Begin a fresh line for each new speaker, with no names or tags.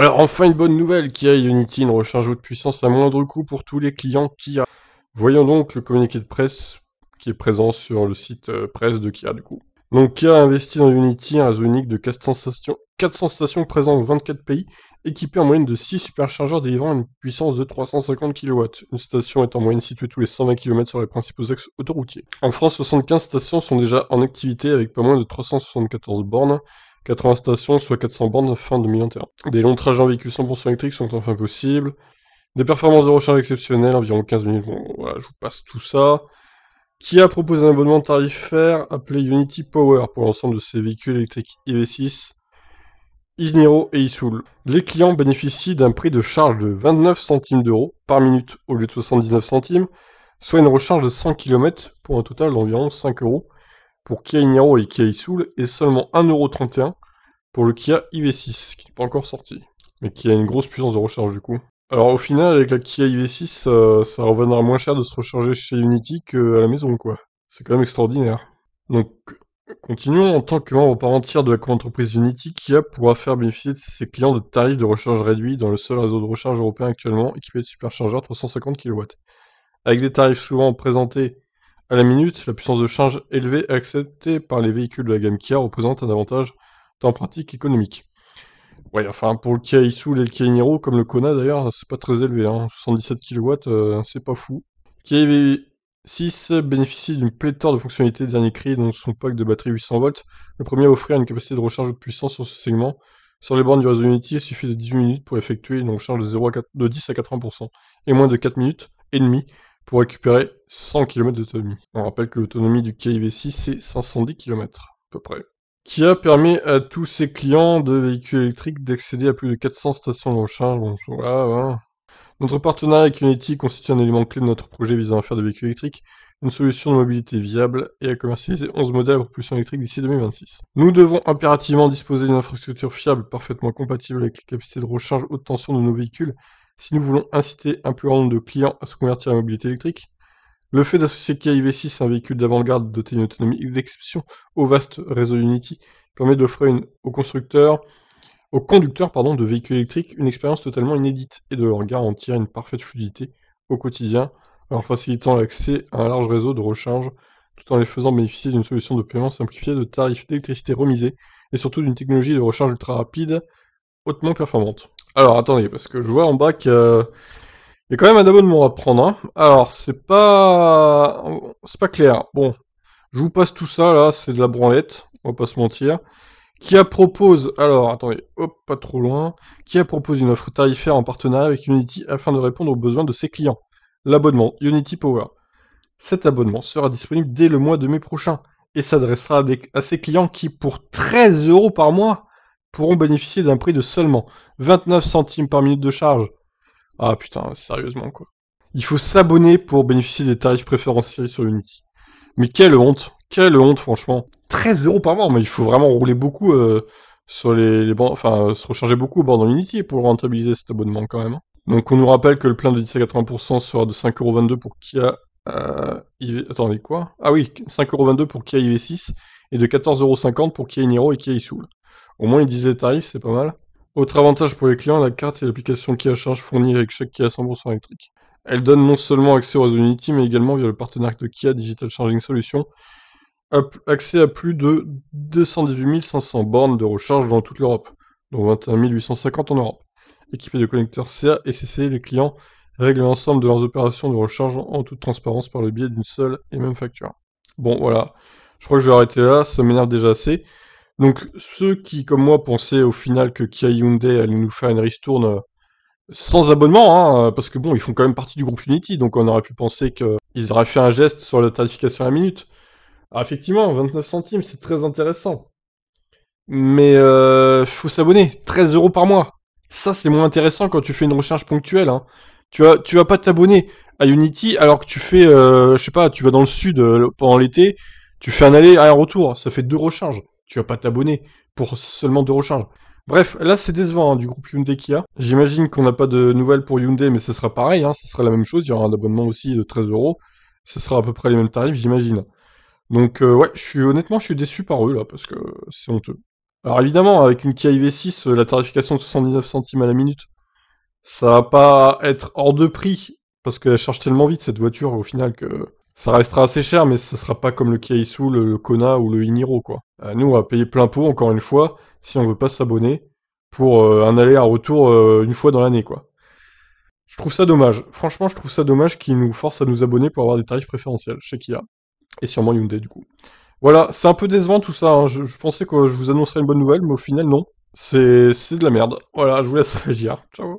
Alors enfin une bonne nouvelle, Kia et Unity, une recharge haute puissance à moindre coût pour tous les clients Kia. Voyons donc le communiqué de presse qui est présent sur le site euh, presse de Kia du coup. Donc Kia a investi dans Unity, un réseau unique de 400 stations, stations présentes dans 24 pays, équipées en moyenne de 6 superchargeurs délivrant une puissance de 350 kW. Une station est en moyenne située tous les 120 km sur les principaux axes autoroutiers. En France, 75 stations sont déjà en activité avec pas moins de 374 bornes 80 stations, soit 400 bornes fin 2021. Des longs trajets en véhicule 100% électrique sont enfin possibles. Des performances de recharge exceptionnelles, environ 15 minutes. Bon, voilà, je vous passe tout ça. Qui a proposé un abonnement tarifaire appelé Unity Power pour l'ensemble de ses véhicules électriques EV6, Iniro et Isoul. Les clients bénéficient d'un prix de charge de 29 centimes d'euros par minute au lieu de 79 centimes, soit une recharge de 100 km pour un total d'environ 5 euros pour Kia Niro et Kia soul et seulement 1,31€ pour le Kia iV6 qui n'est pas encore sorti mais qui a une grosse puissance de recharge du coup. Alors au final avec la Kia iV6 euh, ça reviendra moins cher de se recharger chez Unity qu'à la maison quoi. C'est quand même extraordinaire. Donc continuons en tant que membre par entière de la entreprise Unity Kia pourra faire bénéficier de ses clients de tarifs de recharge réduits dans le seul réseau de recharge européen actuellement équipé de superchargeurs 350 kW. Avec des tarifs souvent présentés à la minute, la puissance de charge élevée acceptée par les véhicules de la gamme Kia représente un avantage tant pratique qu'économique. Ouais, enfin, pour le Kia i-Soul et le Kia Niro, comme le Kona d'ailleurs, hein, c'est pas très élevé. Hein. 77 kW, euh, c'est pas fou. Kia EV6 bénéficie d'une pléthore de fonctionnalités dernier cri, dont son pack de batterie 800 volts, le premier à offrir une capacité de recharge de puissance sur ce segment. Sur les bornes du réseau Unity, il suffit de 18 minutes pour effectuer une recharge de, de 10 à 80%, et moins de 4 minutes et demie pour récupérer 100 km d'autonomie. On rappelle que l'autonomie du KIV6 c'est 510 km à peu près. qui a permis à tous ses clients de véhicules électriques d'accéder à plus de 400 stations de recharge. Donc voilà, voilà. Hein. Notre partenariat avec Unity constitue un élément clé de notre projet visant à faire de véhicules électriques une solution de mobilité viable et à commercialiser 11 modèles à propulsion électrique d'ici 2026. Nous devons impérativement disposer d'une infrastructure fiable, parfaitement compatible avec les capacités de recharge haute tension de nos véhicules si nous voulons inciter un plus grand nombre de clients à se convertir à la mobilité électrique, le fait d'associer Kia 6 un véhicule d'avant-garde doté d'une autonomie d'exception au vaste réseau Unity permet d'offrir aux constructeurs, aux conducteurs pardon, de véhicules électriques une expérience totalement inédite et de leur garantir une parfaite fluidité au quotidien en leur facilitant l'accès à un large réseau de recharge tout en les faisant bénéficier d'une solution de paiement simplifiée, de tarifs d'électricité remisés et surtout d'une technologie de recharge ultra rapide hautement performante. Alors attendez, parce que je vois en bas qu'il y a quand même un abonnement à prendre. Hein. Alors c'est pas c'est pas clair. Bon, je vous passe tout ça là, c'est de la branlette, on va pas se mentir. a propose, alors attendez, hop, pas trop loin. Qui a propose une offre tarifaire en partenariat avec Unity afin de répondre aux besoins de ses clients. L'abonnement Unity Power. Cet abonnement sera disponible dès le mois de mai prochain et s'adressera à, à, ses clients qui, pour 13 euros par mois, pourront bénéficier d'un prix de seulement 29 centimes par minute de charge. Ah putain, sérieusement quoi. Il faut s'abonner pour bénéficier des tarifs préférentiels sur Unity. Mais quelle honte, quelle honte franchement. 13 euros par mois, mais il faut vraiment rouler beaucoup euh, sur les, les enfin euh, se recharger beaucoup au bord dans Unity pour rentabiliser cet abonnement quand même. Hein. Donc on nous rappelle que le plein de 10 à 80% sera de 5,22€ pour Kia... Euh, Attendez, quoi Ah oui, 5,22€ pour Kia IV6 et de 14,50€ pour Kia e-Niro et Kia e-Soul. Au moins, ils disaient tarif, c'est pas mal. Autre avantage pour les clients, la carte et l'application Kia charge fournie avec chaque Kia 100% électrique. Elle donne non seulement accès au réseau Unity, mais également via le partenariat de Kia Digital Charging Solution, accès à plus de 218 500 bornes de recharge dans toute l'Europe, dont 21 850 en Europe. Équipés de connecteurs CA et CC, les clients règlent l'ensemble de leurs opérations de recharge en toute transparence par le biais d'une seule et même facture. Bon, voilà. Je crois que je vais arrêter là, ça m'énerve déjà assez. Donc ceux qui, comme moi, pensaient au final que Kia Hyundai allait nous faire une ristourne euh, sans abonnement, hein, euh, parce que bon, ils font quand même partie du groupe Unity, donc on aurait pu penser qu'ils auraient fait un geste sur la tarification à la minute. Alors ah, effectivement, 29 centimes, c'est très intéressant. Mais euh, faut s'abonner, 13 euros par mois. Ça, c'est moins intéressant quand tu fais une recherche ponctuelle. Hein. Tu vas, tu vas pas t'abonner à Unity alors que tu fais, euh, je sais pas, tu vas dans le sud pendant l'été, tu fais un aller et un retour, ça fait deux recharges. Tu vas pas t'abonner pour seulement deux recharges. Bref, là c'est décevant hein, du groupe Hyundai Kia. J'imagine qu'on n'a pas de nouvelles pour Hyundai, mais ce sera pareil, hein. ce sera la même chose. Il y aura un abonnement aussi de 13 euros. Ce sera à peu près les mêmes tarifs, j'imagine. Donc euh, ouais, je suis honnêtement, je suis déçu par eux là, parce que c'est honteux. Alors évidemment, avec une Kia IV6, euh, la tarification de 79 centimes à la minute, ça va pas être hors de prix, parce qu'elle charge tellement vite cette voiture au final que ça restera assez cher, mais ça sera pas comme le Kiaisu, le, Kona ou le Iniro, quoi. Euh, nous, on va payer plein pot, encore une fois, si on veut pas s'abonner, pour euh, un aller-retour euh, une fois dans l'année, quoi. Je trouve ça dommage. Franchement, je trouve ça dommage qu'ils nous forcent à nous abonner pour avoir des tarifs préférentiels chez Kia. Et sûrement Hyundai, du coup. Voilà, c'est un peu décevant tout ça. Hein. Je, pensais que je vous annoncerais une bonne nouvelle, mais au final, non. C'est de la merde. Voilà, je vous laisse réagir. Ciao.